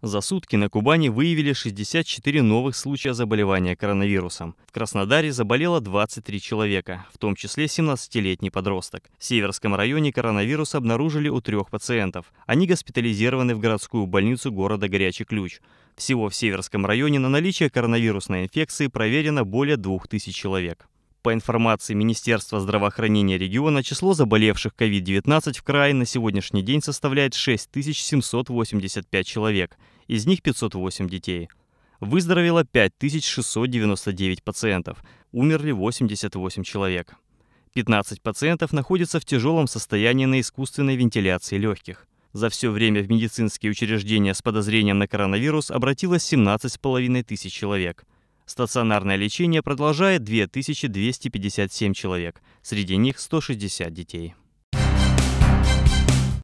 За сутки на Кубани выявили 64 новых случая заболевания коронавирусом. В Краснодаре заболело 23 человека, в том числе 17-летний подросток. В Северском районе коронавирус обнаружили у трех пациентов. Они госпитализированы в городскую больницу города Горячий Ключ. Всего в Северском районе на наличие коронавирусной инфекции проверено более 2000 человек по информации Министерства здравоохранения региона, число заболевших COVID-19 в крае на сегодняшний день составляет 6785 человек, из них 508 детей. Выздоровело 5699 пациентов, умерли 88 человек. 15 пациентов находятся в тяжелом состоянии на искусственной вентиляции легких. За все время в медицинские учреждения с подозрением на коронавирус обратилось 17,5 тысяч человек – Стационарное лечение продолжает 2257 человек, среди них 160 детей.